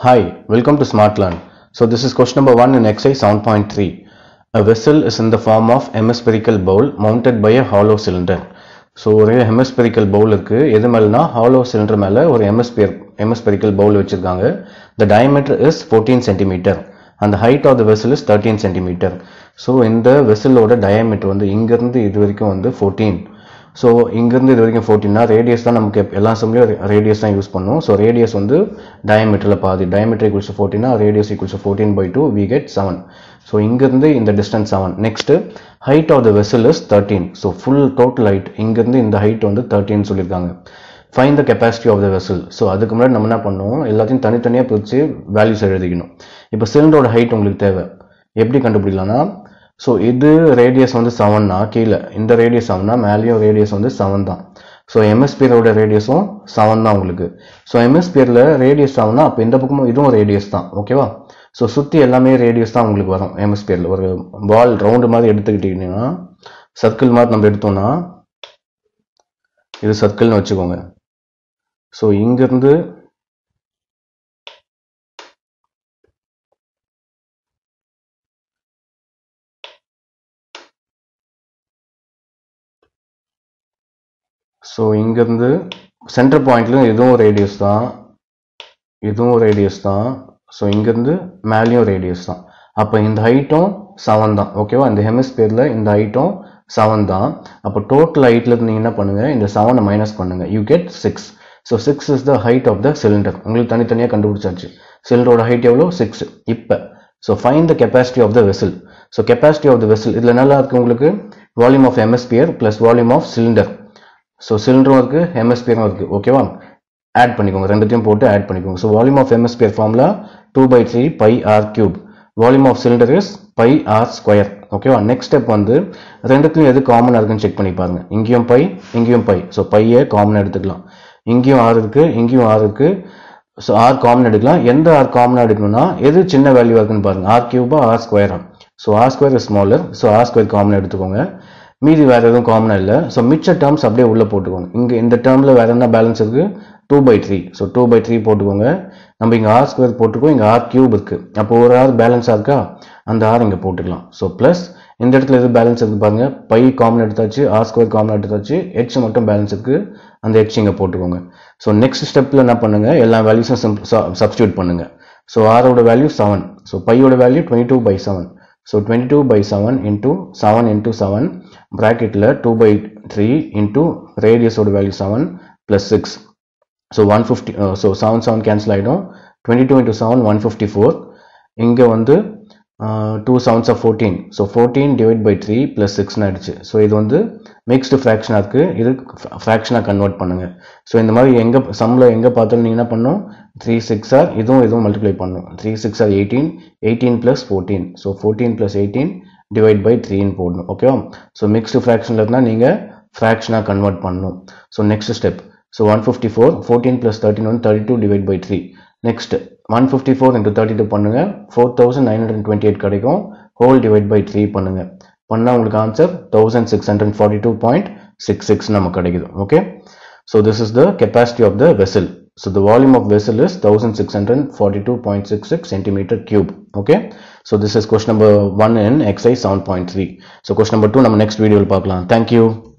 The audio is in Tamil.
Hi, welcome to SmartLearn. So this is question number 1 in exercise 7.3. A vessel is in the form of hemispherical bowl mounted by a hollow cylinder. So ஒரு ஹெமஸ்பெரிக்கல் பவுல் இருக்குது எது மேலேனா ஹாலோ சிலிண்டர் மேலே ஒரு ஹெமஸ்பியர் ஹெமஸ்பெரிக்கல் பவுல் வச்சுருக்காங்க the diameter is fourteen centimetre அந்த height of the vessel is thirteen centimetre so இந்த வெசலோட டயமீட்டர் வந்து இங்கேருந்து இது வரைக்கும் வந்து ஃபோர்டீன் ஸோ இங்கேருந்து இது வரைக்கும் ஃபோர்டின்னா ரேடியஸ் தான் நமக்கு எல்லா சம்லையும் ரேடியஸ் தான் யூஸ் பண்ணுவோம் ஸோ ரேடியஸ் வந்து டயமீட்டரில் பாதி டயமீட்டர் ஈக்குவல்ஸ் ஃபோர்டின்னா radius equals fourteen by two we get seven so இங்கேருந்து இந்த distance seven next height of the vessel is thirteen so full total height இங்கேருந்து இந்த ஹைட் வந்து தேர்ட்டின்னு சொல்லியிருக்காங்க fine the capacity of the vessel so அதுக்கு முன்னாடி நம்ம என்ன பண்ணுவோம் எல்லாத்தையும் தனித்தனியாக பிரித்து வேல்யூஸ் எழுதிக்கணும் இப்போ சிலிண்டரோட ஹைட் உங்களுக்கு தேவை எப்படி கண்டுபிடிக்கலாம்னா ஸோ இது ரேடியஸ் வந்து செவன்னா கீழே இந்த ரேடியஸ் செவன்னா மேலேயும் ரேடியஸ் வந்து செவன் தான் ஸோ எம்எஸ்பியரோட ரேடியஸும் செவன் தான் உங்களுக்கு ஸோ எம்எஸ்பியரில் ரேடியஸ் செவன்னா அப்போ இந்த பக்கமும் இதுவும் ரேடியஸ் தான் ஓகேவா ஸோ சுற்றி எல்லாமே ரேடியஸ் தான் உங்களுக்கு வரும் எம்எஸ்பியரில் ஒரு பால் ரவுண்டு மாதிரி எடுத்துக்கிட்டிங்கன்னா சர்க்கிள் மாதிரி நம்ம எடுத்தோம்னா இது சர்க்கிள்னு வச்சுக்கோங்க ஸோ இங்கேருந்து ஸோ இங்கேருந்து சென்டர் பாயிண்ட்லேயும் இதுவும் ரேடியஸ் தான் இதுவும் ரேடியஸ் தான் ஸோ இங்கேருந்து மேலேயும் ரேடியஸ் தான் அப்போ இந்த ஹைட்டும் செவன் தான் ஓகேவா இந்த ஹெமிஸ்பியரில் இந்த ஹைட்டும் செவன் தான் அப்போ டோட்டல் ஹைட்டில் ஹைட்லேருந்து நீங்கள் என்ன பண்ணுங்கள் இந்த செவனை மைனஸ் பண்ணுங்கள் you get six so six is the height of the cylinder உங்களுக்கு தனித்தனியாக கண்டுபிடிச்சாச்சு சிலிண்டரோட ஹைட் எவ்வளோ சிக்ஸ் இப்போ so fine the capacity of the vessel so capacity of the vessel இதில் நல்லா இருக்குது உங்களுக்கு volume of hemisphere plus volume of cylinder so சிலிண்டரும் இருக்குது எம்எஸ்பியரும் இருக்குது ஓகேவா ஆட் பண்ணிக்கோங்க ரெண்டுத்தையும் போட்டு ஆட் பண்ணிக்கோங்க so volume of hemisphere formula two by three pi r cube volume of cylinder is pi r square ஓகேவா நெக்ஸ்ட் ஸ்டெப் வந்து ரெண்டுத்துலையும் எது காமனாக இருக்குன்னு செக் பண்ணி பாருங்க இங்கேயும் பை இங்கேயும் பை ஸோ பையே காமனாக எடுத்துக்கலாம் இங்கேயும் ஆறு இருக்குது இங்கேயும் ஆறு இருக்குது ஸோ ஆர் காமன் எடுக்கலாம் எந்த ஆர் காமனாக எடுக்கணும்னா எது சின்ன வேல்யூவாக இருக்குன்னு பாருங்கள் ஆர் கியூபா ஆர் ஸ்கொயரா so r square smaller so r square common எடுத்துக்கோங்க மீதி வேறு எதுவும் காமனாக இல்லை ஸோ மிச்ச டேர்ம்ஸ் அப்படியே உள்ளே போட்டுக்கோங்க இங்கே இந்த டேர்மில் வேறு என்ன பேலன்ஸ் இருக்குது two by three so two by three போட்டுக்கோங்க நம்ம இங்கே ஆர் ஸ்கொயர் போட்டுக்கோ இங்கே ஆர் கியூப் இருக்குது அப்போ ஒரு ஆர் பேலன்ஸாக இருக்கா அந்த ஆர் இங்கே போட்டுக்கலாம் ஸோ ப்ளஸ் இந்த இடத்துல எது பேலன்ஸ் இருக்குது பாருங்கள் பை காமன் எடுத்தாச்சு ஆர் ஸ்கொயர் காமன் எடுத்தாச்சு ஹெச் மட்டும் பேலன்ஸ் இருக்குது அந்த ஹெச் இங்கே போட்டுக்கோங்க ஸோ நெக்ஸ்ட் ஸ்டெப்பில் என்ன பண்ணுங்கள் எல்லா வேல்யூஸும் சப்ஸ்டியூட் பண்ணுங்கள் ஸோ ஆரோட வேல்யூ செவன் ஸோ பையோட value twenty two by seven so twenty two by seven into seven into seven ப்ராக்கெட்டில் டூ பை த்ரீ இன்ட்டு ரேடியஸோட value seven plus six so one fifty so seven seven cancel ஆகிடும் twenty two into seven one fifty four இங்கே வந்து two sevens of fourteen so fourteen divide by three plus சிக்ஸ்னு ஆகிடுச்சு ஸோ இது வந்து மிக்ஸ்டு ஃப்ராக்ஷனாக இருக்குது இது ஃப்ராக்ஷனாக கன்வெர்ட் பண்ணுங்கள் ஸோ இந்த மாதிரி எங்கே சம்மில் எங்கே பார்த்தாலும் நீங்கள் என்ன பண்ணும் த்ரீ சிக்ஸ் ஆர் இதுவும் இதுவும் மல்டிப்ளை பண்ணும் three six are eighteen eighteen plus fourteen so fourteen plus eighteen divide by த்ரீன்னு போடணும் ஓகேவா ஸோ மிக்ஸ்டு ஃப்ராக்ஷனில் இருந்தால் நீங்கள் ஃப்ராக்ஷனாக கன்வெர்ட் பண்ணணும் so next step so one fifty four fourteen plus thirteen one thirty two divide by three next one fifty four into thirty two பண்ணுங்கள் four thousand nine hundred twenty eight கிடைக்கும் ஹோல் டிவைட் பை த்ரீ பண்ணுங்கள் பண்ணால் உங்களுக்கு answer thousand six hundred forty two point six six நமக்கு கிடைக்குது okay so this is the capacity of the vessel so the volume of vessel is 1642.66 centimeter cube okay so this is question number 1 in XI 7.3 so question number 2 number next video will பார்க்கலாம் thank you